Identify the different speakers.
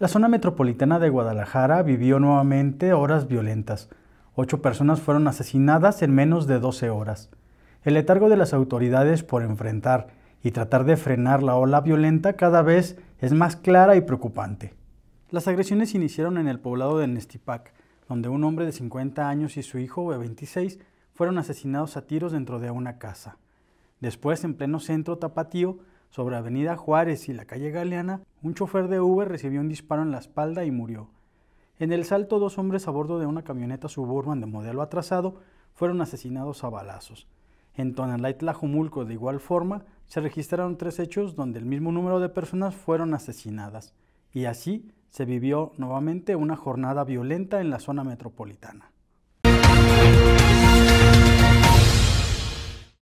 Speaker 1: La zona metropolitana de Guadalajara vivió nuevamente horas violentas. Ocho personas fueron asesinadas en menos de 12 horas. El letargo de las autoridades por enfrentar y tratar de frenar la ola violenta cada vez es más clara y preocupante. Las agresiones iniciaron en el poblado de Nestipac, donde un hombre de 50 años y su hijo de 26 fueron asesinados a tiros dentro de una casa. Después, en pleno centro tapatío, sobre Avenida Juárez y la calle Galeana, un chofer de Uber recibió un disparo en la espalda y murió. En el salto, dos hombres a bordo de una camioneta suburban de modelo atrasado fueron asesinados a balazos. En Tonalá y Tlajumulco, de igual forma, se registraron tres hechos donde el mismo número de personas fueron asesinadas, y así se vivió nuevamente una jornada violenta en la zona metropolitana.